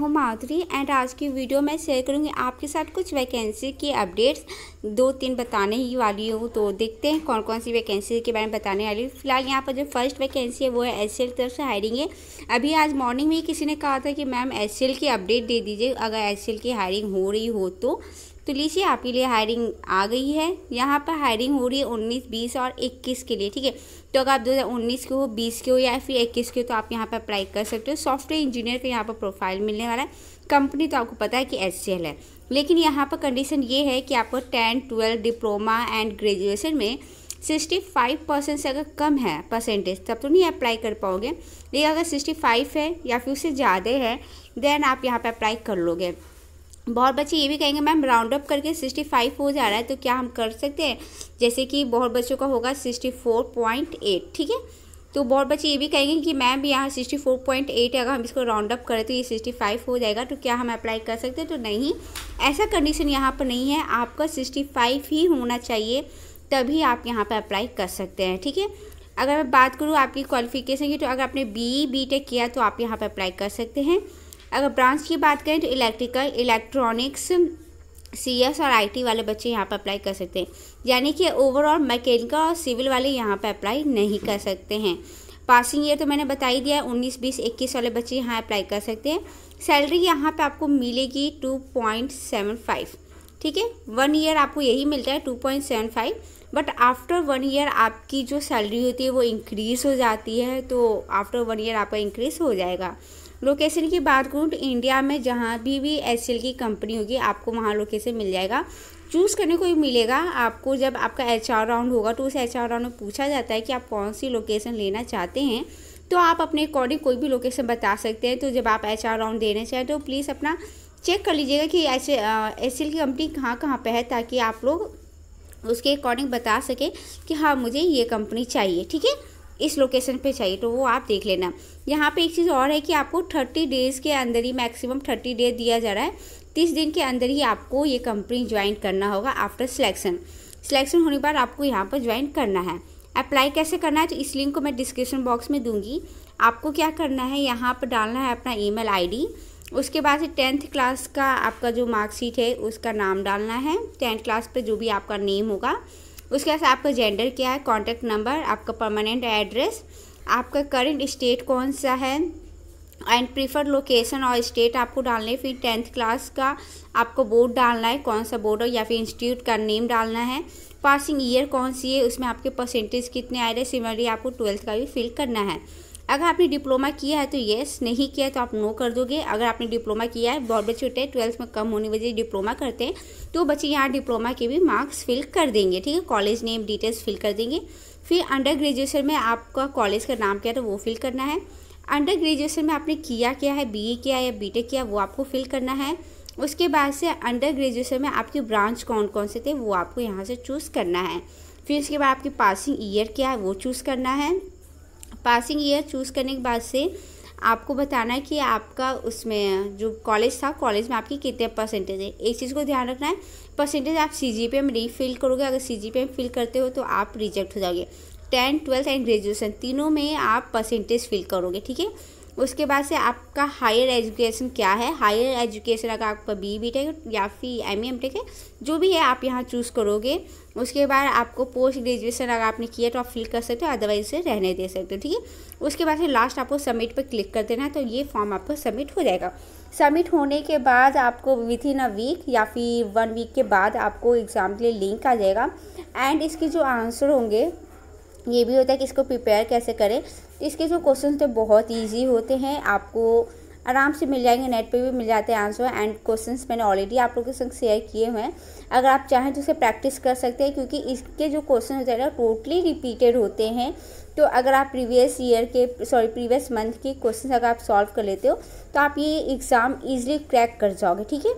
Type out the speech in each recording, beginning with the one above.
हूँ माधुरी एंड आज की वीडियो मैं शेयर करूँगी आपके साथ कुछ वैकेंसी की अपडेट्स दो तीन बताने ही वाली हूँ तो देखते हैं कौन कौन सी वैकेंसी के बारे में बताने वाली हूँ फिलहाल यहाँ पर जो फर्स्ट वैकेंसी है वो है एस की तरफ से हायरिंग है अभी आज मॉर्निंग में किसी ने कहा था कि मैम एस की अपडेट दे दीजिए अगर एस की हायरिंग हो रही हो तो तो लीजिए आपके लिए हायरिंग आ गई है यहाँ पर हायरिंग हो रही है उन्नीस बीस और इक्कीस के लिए ठीक है तो अगर आप दो हज़ार उन्नीस के हो बीस के हो या फिर इक्कीस के हो तो आप यहाँ पर अप्लाई कर सकते हो सॉफ्टवेयर इंजीनियर का यहाँ पर प्रोफाइल मिलने वाला है कंपनी तो आपको पता है कि एच है लेकिन यहाँ पर कंडीशन ये है कि आपको ten twelve diploma and graduation में सिक्सटी फाइव परसेंट से अगर कम है परसेंटेज तब तो नहीं अप्लाई कर पाओगे लेकिन अगर सिक्सटी फाइव है या फिर उससे ज़्यादा है देन आप यहाँ पर अप्लाई कर लोगे बहुत बच्चे ये भी कहेंगे मैम राउंड अप करके सिक्सटी फाइव हो जा रहा है तो क्या हम कर सकते हैं जैसे कि बहुत बच्चों का होगा सिक्सटी फोर पॉइंट एट ठीक है तो बहुत बच्चे ये भी कहेंगे कि मैम यहाँ सिक्सटी फोर पॉइंट एट अगर हम इसको राउंड अप करें तो ये सिक्सटी फाइव हो जाएगा तो क्या हम अप्लाई कर सकते हैं तो नहीं ऐसा कंडीशन यहाँ पर नहीं है आपका सिक्सटी फाइव ही होना चाहिए तभी आप यहाँ पर अप्लाई कर सकते हैं ठीक है अगर मैं बात करूँ आपकी क्वालिफिकेशन की तो अगर आपने बी बी टेक किया तो आप यहाँ पर अप्लाई कर सकते हैं अगर ब्रांच की बात करें तो इलेक्ट्रिकल इलेक्ट्रॉनिक्स सी एस और आईटी वाले बच्चे यहाँ पर अप्लाई कर सकते हैं यानी कि ओवरऑल मैकेनिकल और सिविल वाले यहाँ पर अप्लाई नहीं कर सकते हैं पासिंग ईयर तो मैंने बता ही दिया है उन्नीस बीस इक्कीस वाले बच्चे यहाँ अप्लाई कर सकते हैं सैलरी यहाँ पे आपको मिलेगी टू पॉइंट सेवन फाइव ठीक है वन ईयर आपको यही मिलता है two point seven five but after one year आपकी जो सैलरी होती है वो इंक्रीज़ हो जाती है तो आफ्टर वन ईयर आपका इंक्रीज़ हो जाएगा लोकेशन की बात करूँ तो इंडिया में जहाँ भी भी एस की कंपनी होगी आपको वहाँ लोकेशन मिल जाएगा चूज़ करने को ही मिलेगा आपको जब आपका एच राउंड होगा तो उस एच राउंड में पूछा जाता है कि आप कौन सी लोकेशन लेना चाहते हैं तो आप अपने अकॉर्डिंग कोई भी लोकेशन बता सकते हैं तो जब आप एच राउंड देना चाहें तो प्लीज़ अपना चेक कर लीजिएगा कि एच एल की कंपनी कहाँ कहाँ पर है ताकि आप लोग उसके अकॉर्डिंग बता सकें कि हाँ मुझे ये कंपनी चाहिए ठीक है इस लोकेशन पे चाहिए तो वो आप देख लेना यहाँ पे एक चीज़ और है कि आपको थर्टी डेज़ के अंदर ही मैक्सिमम थर्टी डेज दिया जा रहा है तीस दिन के अंदर ही आपको ये कंपनी ज्वाइन करना होगा आफ्टर सिलेक्शन सिलेक्शन होने के बाद आपको यहाँ पर ज्वाइन करना है अप्लाई कैसे करना है तो इस लिंक को मैं डिस्क्रिप्शन बॉक्स में दूंगी आपको क्या करना है यहाँ पर डालना है अपना ई मेल उसके बाद से टेंथ क्लास का आपका जो मार्कशीट है उसका नाम डालना है टेंथ क्लास पर जो भी आपका नेम होगा उसके बाद आपका जेंडर क्या है कॉन्टैक्ट नंबर आपका परमानेंट एड्रेस आपका करंट स्टेट कौन सा है एंड प्रीफर्ड लोकेशन और स्टेट आपको डालना है फिर टेंथ क्लास का आपको बोर्ड डालना है कौन सा बोर्ड हो या फिर इंस्टीट्यूट का नेम डालना है पासिंग ईयर कौन सी है उसमें आपके परसेंटेज कितने आए रहे सिमिलरली आपको ट्वेल्थ का भी फिल करना है अगर आपने डिप्लोमा किया है तो येस नहीं किया है तो आप नो कर दोगे अगर आपने डिप्लोमा किया है बहुत बच्चे होते हैं ट्वेल्थ में कम होने वजह डिप्लोमा करते हैं तो बच्चे यहाँ डिप्लोमा के भी मार्क्स फिल कर देंगे ठीक है कॉलेज नेम डिटेल्स फिल कर देंगे फिर अंडर ग्रेजुएशन में आपका कॉलेज का नाम क्या है तो वो फिल करना है अंडर ग्रेजुएशन में आपने किया क्या है बी किया या बी किया वो आपको फिल करना है उसके बाद से अंडर ग्रेजुएशन में आपके ब्रांच कौन कौन से थे वो आपको यहाँ से चूज़ करना है फिर उसके बाद आपकी पासिंग ईयर क्या है वो चूज़ करना है पासिंग ईयर चूज़ करने के बाद से आपको बताना है कि आपका उसमें जो कॉलेज था कॉलेज में आपकी कितने परसेंटेज है एक चीज़ को ध्यान रखना है परसेंटेज आप सी जी में रीफिल करोगे अगर सी जी में फिल करते हो तो आप रिजेक्ट हो जाओगे टेंथ ट्वेल्थ एंड ग्रेजुएसन तीनों में आप परसेंटेज फिल करोगे ठीक है उसके बाद से आपका हायर एजुकेशन क्या है हायर एजुकेशन अगर आपका बी बी टेक या फिर एम ई एम टेक है जो भी है आप यहाँ चूज़ करोगे उसके बाद आपको पोस्ट ग्रेजुएशन अगर आपने किया तो आप फिल कर सकते हो अदरवाइज से रहने दे सकते हो ठीक है उसके बाद से लास्ट आपको सबमिट पर क्लिक कर देना तो ये फॉर्म आपको सबमिट हो जाएगा सबमिट होने के बाद आपको विथ इन अ वीक या फिर वन वीक के बाद आपको एग्ज़ाम के लिए लिंक आ जाएगा एंड इसके जो आंसर होंगे ये भी होता है कि इसको प्रिपेयर कैसे करें तो इसके जो क्वेश्चन थे बहुत ईजी होते हैं आपको आराम से मिल जाएंगे नेट पे भी मिल जाते हैं आंसर एंड क्वेश्चंस मैंने ऑलरेडी आप लोगों के संग शेयर किए हुए हैं अगर आप चाहें तो उसे प्रैक्टिस कर सकते हैं क्योंकि इसके जो क्वेश्चन होते हैं ना टोटली रिपीटेड होते हैं तो अगर आप प्रीवियस ईयर के सॉरी प्रीवियस मंथ के क्वेश्चन अगर आप सॉल्व कर लेते हो तो आप ये एग्ज़ाम ईजिली क्रैक कर जाओगे ठीक है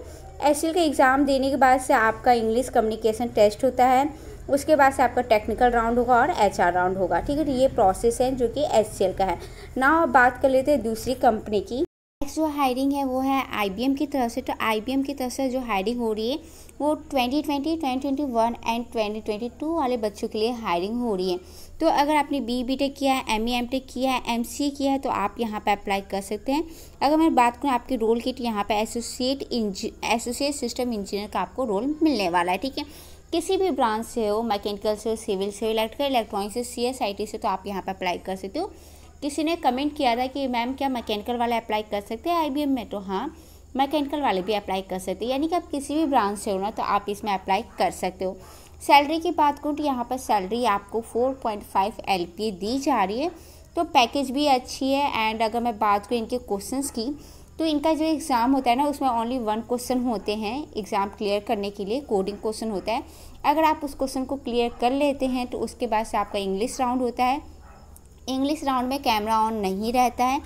एस का एग्ज़ाम देने के बाद से आपका इंग्लिश कम्युनिकेशन टेस्ट होता है उसके बाद से आपका टेक्निकल राउंड होगा और एच राउंड होगा ठीक है तो ये प्रोसेस है जो कि एच का है ना अब बात कर लेते हैं दूसरी कंपनी की नेक्स्ट जो हायरिंग है वो है आईबीएम की तरफ से तो आईबीएम की तरफ से जो हायरिंग हो रही है वो 2020, 2021 एंड 2022 वाले बच्चों के लिए हायरिंग हो रही है तो अगर आपने बी बी टेक किया है एम ई एम टेक किया है एम सी किया है तो आप यहाँ पे अप्लाई कर सकते हैं अगर मैं बात करूँ आपके रोल किट यहाँ पे एसोसिएट एसोसिएट सिस्टम इंजीनियर का आपको रोल मिलने वाला है ठीक है किसी भी ब्रांच से हो मैकेनिकल से हो सिविल से हो इलेक्ट्रिकल इलेक्ट्रॉनिक्स से सी एस आई टी से तो आप यहाँ पर अप्लाई कर सकते हो किसी ने कमेंट किया था कि मैम क्या मैकेनिकल वाला अप्लाई कर सकते हैं आई में तो हाँ मैकेनिकल वाले भी अप्लाई कर सकते हैं यानी कि आप किसी भी ब्रांच से हो ना तो आप इसमें अप्लाई कर सकते हो सैलरी की बात करूँ तो यहाँ पर सैलरी आपको 4.5 पॉइंट दी जा रही है तो पैकेज भी अच्छी है एंड अगर मैं बात करूँ इनके क्वेश्चंस की तो इनका जो एग्ज़ाम होता है ना उसमें ओनली वन क्वेश्चन होते हैं एग्ज़ाम क्लियर करने के लिए कोडिंग क्वेश्चन होता है अगर आप उस क्वेश्चन को क्लियर कर लेते हैं तो उसके बाद से आपका इंग्लिश राउंड होता है इंग्लिश राउंड में कैमरा ऑन नहीं रहता है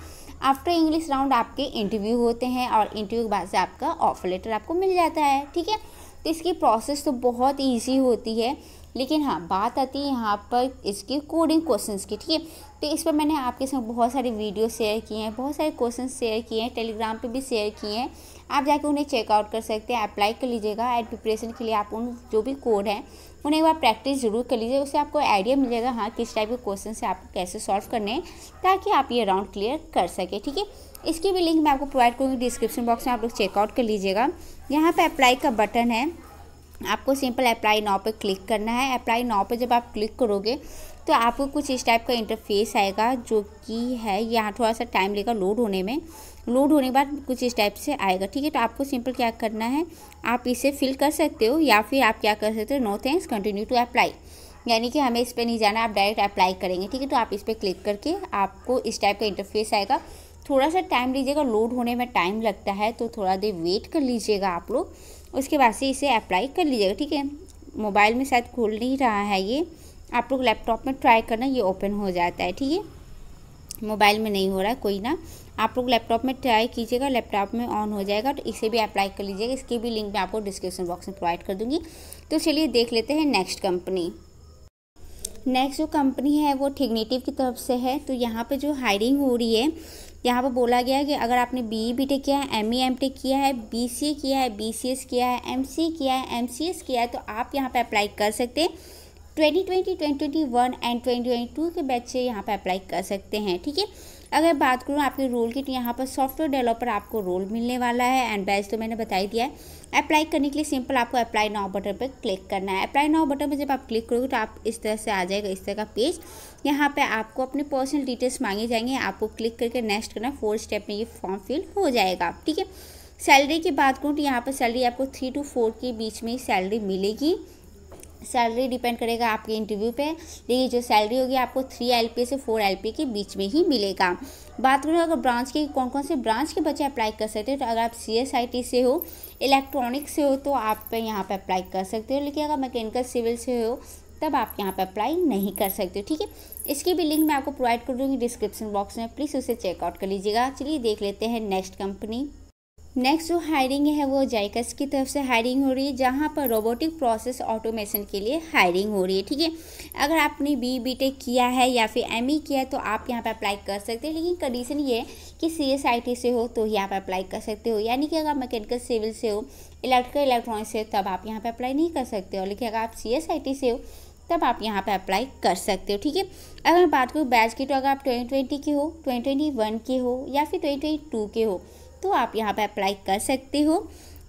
आफ्टर इंग्लिश राउंड आपके इंटरव्यू होते हैं और इंटरव्यू के बाद से आपका ऑफर लेटर आपको मिल जाता है ठीक है तो इसकी प्रोसेस तो बहुत ईजी होती है लेकिन हाँ बात आती है यहाँ पर इसके कोडिंग क्वेश्चन की ठीक है तो इस पर मैंने आपके संग बहुत सारे वीडियो शेयर किए हैं बहुत सारे क्वेश्चन शेयर किए हैं टेलीग्राम पे भी शेयर किए हैं आप जाके उन्हें चेकआउट कर सकते हैं अप्लाई कर लीजिएगा एड प्रिपरेशन के लिए आप उन जो भी कोड हैं उन्हें एक बार प्रैक्टिस जरूर कर लीजिए उससे आपको आइडिया मिलेगा हाँ किस टाइप के क्वेश्चन से आपको कैसे सॉल्व करने हैं ताकि आप ये राउंड क्लियर कर सके ठीक है इसकी भी लिंक मैं आपको प्रोवाइड करूँगी डिस्क्रिप्शन बॉक्स में आप लोग चेकआउट कर लीजिएगा यहाँ पर अप्लाई का बटन है आपको सिंपल अप्लाई नाव पर क्लिक करना है अप्लाई नाव पर जब आप क्लिक करोगे तो आपको कुछ इस टाइप का इंटरफेस आएगा जो कि है यहाँ थोड़ा सा टाइम लेगा लोड होने में लोड होने के बाद कुछ इस टाइप से आएगा ठीक है तो आपको सिंपल क्या करना है आप इसे फिल कर सकते हो या फिर आप क्या कर सकते हो no thanks continue to apply यानी कि हमें इस पर नहीं जाना आप डायरेक्ट अप्लाई करेंगे ठीक है तो आप इस पर क्लिक करके आपको इस टाइप का इंटरफेस आएगा थोड़ा सा टाइम लीजिएगा लोड होने में टाइम लगता है तो थोड़ा देर वेट कर लीजिएगा आप लोग उसके बाद से इसे अप्लाई कर लीजिएगा ठीक है मोबाइल में शायद खोल नहीं रहा है ये आप लोग लैपटॉप में ट्राई करना ये ओपन हो जाता है ठीक है मोबाइल में नहीं हो रहा है कोई ना आप लोग लैपटॉप में ट्राई कीजिएगा लैपटॉप में ऑन हो जाएगा तो इसे भी अप्लाई कर लीजिएगा इसकी भी लिंक मैं आपको डिस्क्रिप्शन बॉक्स में प्रोवाइड कर दूँगी तो चलिए देख लेते हैं नेक्स्ट कंपनी नेक्स्ट जो कंपनी है वो ठिग्नेटिव की तरफ से है तो यहाँ पर जो हायरिंग हो रही है यहाँ पर बोला गया है कि अगर आपने बी ई बी टेक किया है एम ई एम टेक किया है बी सी ए किया है बी सी एस किया है एम सी ए किया है एम सी एस किया है तो आप यहाँ पर अप्लाई कर सकते हैं twenty twenty twenty twenty one and twenty twenty two के बच्चे यहाँ पे अप्लाई कर सकते हैं ठीक है अगर बात करूँ आपके रोल की तो यहाँ पर सॉफ्टवेयर डेवलपर आपको रोल मिलने वाला है एंड बैच तो मैंने बताई दिया है अप्लाई करने के लिए सिंपल आपको अप्लाई नाउ बटन पर क्लिक करना है अप्लाई नाउ बटन पर जब आप क्लिक करोगे तो आप इस तरह से आ जाएगा इस तरह का पेज यहाँ पे आपको अपने पर्सनल डिटेल्स मांगे जाएंगे आपको क्लिक करके नेक्स्ट करना फोर्थ स्टेप में ये फॉर्म फिल हो जाएगा ठीक है सैलरी की बात करूँ तो यहाँ पर सैलरी आपको थ्री टू फोर के बीच में सैलरी मिलेगी सैलरी डिपेंड करेगा आपके इंटरव्यू पे लेकिन जो सैलरी होगी आपको थ्री एल से फोर एल के बीच में ही मिलेगा बात करूँ अगर ब्रांच के कौन कौन से ब्रांच के बच्चे अप्लाई कर सकते हो तो अगर आप सी से हो इलेक्ट्रॉनिक्स से हो तो आप यहाँ पर अप्लाई कर सकते हो लेकिन अगर मैकेनिकल सिविल से हो तब आप यहाँ पर अप्लाई नहीं कर सकते हो ठीक है इसकी भी लिंक मैं आपको प्रोवाइड कर दूँगी डिस्क्रिप्शन बॉक्स में प्लीज़ उसे चेकआउट कर लीजिएगा चलिए देख लेते हैं नेक्स्ट कंपनी नेक्स्ट जो हायरिंग है वो जाइकस की तरफ से हायरिंग हो रही है जहाँ पर रोबोटिक प्रोसेस ऑटोमेशन के लिए हायरिंग हो रही है ठीक है अगर आपने बी बी टेक किया है या फिर एम ई e किया है तो आप यहाँ पर अप्लाई कर सकते हैं लेकिन कंडीशन ये है कि सी एस आई टी से हो तो यहाँ पर अप्लाई कर सकते हो यानी कि अगर आप मैकेनिकल सिविल से हो इलेक्ट्रिकल इलेक्ट्रॉनिक से हो तब आप यहाँ पर अप्लाई नहीं कर सकते हो लेकिन अगर आप सी एस आई टी से हो तब आप यहाँ पर अप्लाई कर सकते हो ठीक है अगर बात करूँ बैच की तो अगर आप ट्वेंटी ट्वेंटी के हो ट्वेंटी ट्वेंटी वन के हो या फिर ट्वेंटी ट्वेंटी टू के हो तो आप यहाँ पर अप्लाई कर सकते हो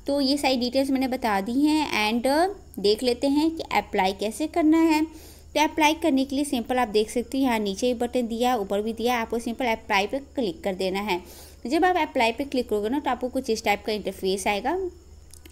तो ये सारी डिटेल्स मैंने बता दी हैं एंड uh, देख लेते हैं कि अप्लाई कैसे करना है तो अप्लाई करने के लिए सिंपल आप देख सकते हो यहाँ नीचे भी बटन दिया ऊपर भी दिया आपको सिंपल अप्लाई पे क्लिक कर देना है तो जब आप अप्लाई पे क्लिक करोगे ना तो आपको कुछ इस टाइप का इंटरफेस आएगा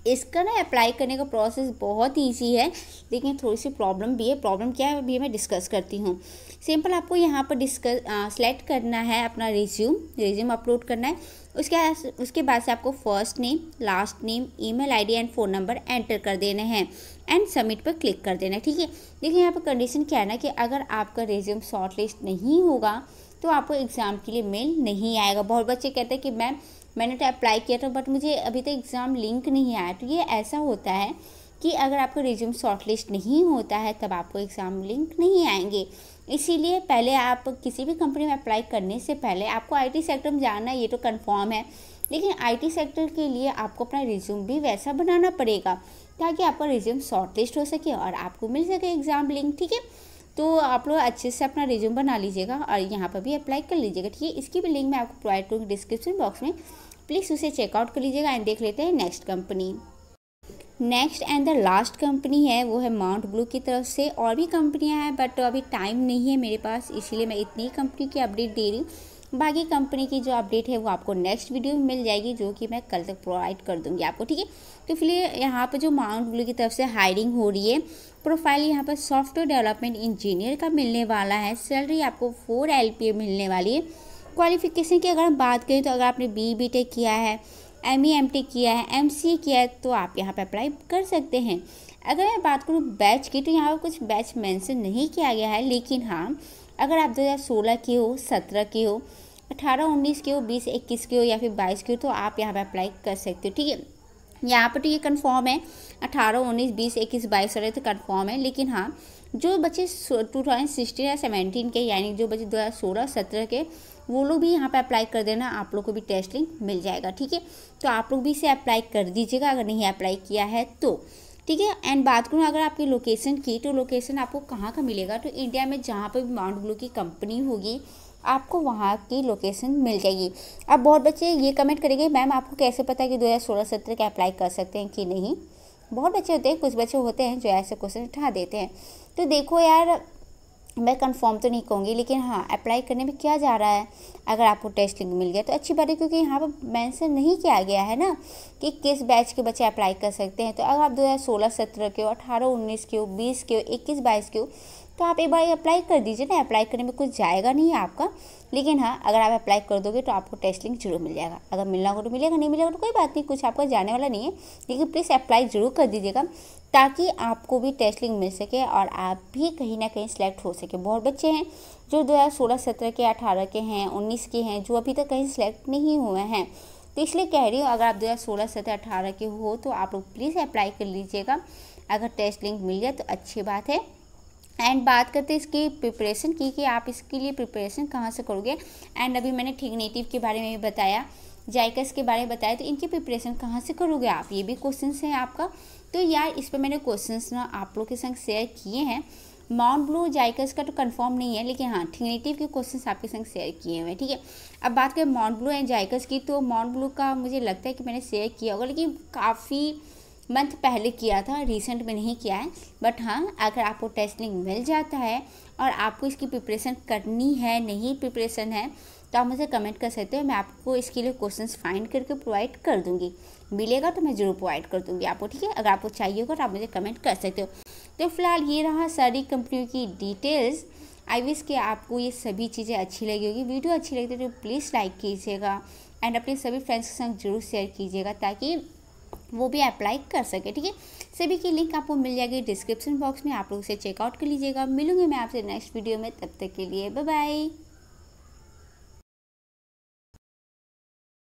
इसका ना अप्लाई करने का प्रोसेस बहुत ईजी है लेकिन थोड़ी सी प्रॉब्लम भी है प्रॉब्लम क्या है अभी मैं डिस्कस करती हूँ सिंपल आपको यहाँ पर डिस्कस सेलेक्ट करना है अपना रिज्यूम रिज्यूम अपलोड करना है उसके उसके बाद से आपको first name last name email ID and phone number enter कर देने हैं एंड सबमिट पर क्लिक कर देना है ठीक है देखिए यहाँ पर कंडीशन क्या है ना कि अगर आपका रिज्यूम शॉर्ट लिस्ट नहीं होगा तो आपको एग्ज़ाम के लिए मेल नहीं आएगा बहुत बच्चे कहते हैं कि मैम मैंने तो अप्लाई किया था बट मुझे अभी तक एग्ज़ाम लिंक नहीं आया तो ये ऐसा होता है कि अगर आपका रिज्यूम शॉर्टलिस्ट नहीं होता है तब आपको एग्ज़ाम लिंक नहीं आएंगे इसीलिए पहले आप किसी भी कंपनी में अप्लाई करने से पहले आपको आईटी सेक्टर में जाना ये तो कंफर्म है लेकिन आईटी सेक्टर के लिए आपको अपना रिज्यूम भी वैसा बनाना पड़ेगा ताकि आपका रिज्यूम शॉर्टलिस्ट हो सके और आपको मिल सके एग्ज़ाम लिंक ठीक है तो आप लोग अच्छे से अपना रिज्यूम बना लीजिएगा और यहाँ पर भी अप्लाई कर लीजिएगा ठीक है इसकी भी लिंक मैं आपको प्रोवाइड करूँगी डिस्क्रिप्शन बॉक्स में प्लीज़ उसे चेकआउट कर लीजिएगा एंड देख लेते हैं next company next and the last company है वो है माउंट ब्लू की तरफ से और भी कंपनियां हैं बट अभी टाइम नहीं है मेरे पास इसीलिए मैं इतनी कंपनी की अपडेट दे रही हूँ बाकी कंपनी की जो अपडेट है वो आपको नेक्स्ट वीडियो में मिल जाएगी जो कि मैं कल तक प्रोवाइड कर दूँगी आपको ठीक है तो फिर यहाँ पर जो माउंट ब्लू की तरफ से हायरिंग हो रही है प्रोफाइल यहाँ पर सॉफ्टवेयर डेवलपमेंट इंजीनियर का मिलने वाला है सैलरी आपको फोर एल मिलने वाली है क्वालिफिकेशन की अगर हम बात करें तो अगर आपने बी बी टेक किया है एम ई एम टेक किया है एम सी ए किया है तो आप यहाँ पर अप्लाई कर सकते हैं अगर मैं बात करूँ बैच की तो यहाँ पर कुछ बैच मेंशन नहीं किया गया है लेकिन हाँ अगर आप 2016 के हो 17 के हो 18 19 के हो 20 21 के हो या फिर 22 के हो तो आप यहाँ पर अप्लाई कर सकते हो ठीक है यहाँ पर तो ये कन्फर्म है अठारह उन्नीस बीस इक्कीस बाईस वाले तो कन्फर्म है लेकिन हाँ जो बच्चे टू थाउजेंड सिक्सटीन या सेवेंटीन के यानी जो बच्चे दो हज़ार सोलह सत्रह के वो लोग भी यहाँ पे अप्लाई कर देना आप लोग को भी टेस्ट लिंक मिल जाएगा ठीक है तो आप लोग भी इसे अप्लाई कर दीजिएगा अगर नहीं अप्लाई किया है तो ठीक है एंड बात करूँ अगर आपकी लोकेशन की तो लोकेशन आपको कहाँ का मिलेगा तो इंडिया में जहाँ पर भी माउंट ब्लू की कंपनी होगी आपको वहाँ की लोकेशन मिल जाएगी अब बहुत बच्चे ये कमेंट करेंगे मैम आपको कैसे पता है कि दो हज़ार सोलह सत्रह के अप्लाई कर सकते हैं कि नहीं बहुत बच्चे होते हैं कुछ बच्चे होते हैं जो ऐसे क्वेश्चन उठा देते हैं तो देखो यार मैं कंफर्म तो नहीं कहूँगी लेकिन हाँ अप्लाई करने में क्या जा रहा है अगर आपको टेस्ट लिंक मिल गया तो अच्छी बात है क्योंकि यहाँ पर मैंसन नहीं किया गया है ना कि किस बैच के बच्चे अप्लाई कर सकते हैं तो अगर आप दो हज़ार सोलह सत्रह के हो अठारह उन्नीस के हो बीस के हो इक्कीस बाईस के हो तो आप एक बार अप्लाई कर दीजिए ना अप्लाई करने में कुछ जाएगा नहीं आपका लेकिन हाँ अगर आप अप्लाई कर दोगे तो आपको टेस्ट लिंक जरूर मिल जाएगा अगर मिलना होगा तो मिलेगा नहीं मिलेगा तो कोई बात नहीं कुछ आपका जाने वाला नहीं है लेकिन प्लीज़ अप्लाई ज़रूर कर दीजिएगा ताकि आपको भी टेस्ट लिंक मिल सके और आप भी कहीं ना कहीं सेलेक्ट हो सके बहुत बच्चे हैं जो दो हज़ार सोलह सत्रह के अठारह के हैं उन्नीस के हैं जो अभी तक कहीं सेलेक्ट नहीं हुए हैं तो इसलिए कह रही हूँ अगर आप दो हज़ार सोलह सत्रह अठारह के हो तो आप लोग प्लीज़ अप्लाई कर लीजिएगा अगर टेस्ट लिंक मिल गया तो अच्छी बात है एंड बात करते इसकी प्रिपरेशन की कि आप इसके लिए प्रिपरेशन कहाँ से करोगे एंड अभी मैंने ठीक नेटिव के बारे में भी बताया जाइकस के बारे में बताया तो इनकी प्रिपरेशन कहाँ से करोगे आप ये भी क्वेश्चन है आपका तो यार इस पर मैंने क्वेश्चंस ना आप लोग के संग शेयर किए हैं माउंट ब्लू जाइकस का तो कंफर्म नहीं है लेकिन हाँ थिंगनेटिव के क्वेश्चंस आपके संग शेयर किए हुए हैं ठीक है अब बात करें माउंट ब्लू एंड जाइकस की तो माउंट ब्लू का मुझे लगता है कि मैंने शेयर किया होगा लेकिन काफ़ी मंथ पहले किया था रिसेंट में नहीं किया है बट हाँ अगर आपको टेस्टिंग मिल जाता है और आपको इसकी प्रिपरेशन करनी है नहीं प्रिपरेशन है तो आप मुझे कमेंट कर सकते हो मैं आपको इसके लिए क्वेश्चन फाइंड करके प्रोवाइड कर दूँगी मिलेगा तो मैं ज़रूर प्रोवाइड कर दूँगी आपको ठीक है अगर आपको चाहिए होगा तो आप मुझे कमेंट कर सकते हो तो फिलहाल ये रहा सारी कंपनियों की डिटेल्स आई विश कि आपको ये सभी चीज़ें अच्छी लगी होगी वीडियो अच्छी लगती है तो प्लीज़ लाइक कीजिएगा एंड अपने सभी फ्रेंड्स के संग जरूर शेयर कीजिएगा ताकि वो भी अप्लाई कर सके ठीक है सभी की लिंक आपको मिल जाएगी डिस्क्रिप्शन बॉक्स में आप लोग उसे चेकआउट कर लीजिएगा मिलूंगी मैं आपसे नेक्स्ट वीडियो में तब तक के लिए बाय बाय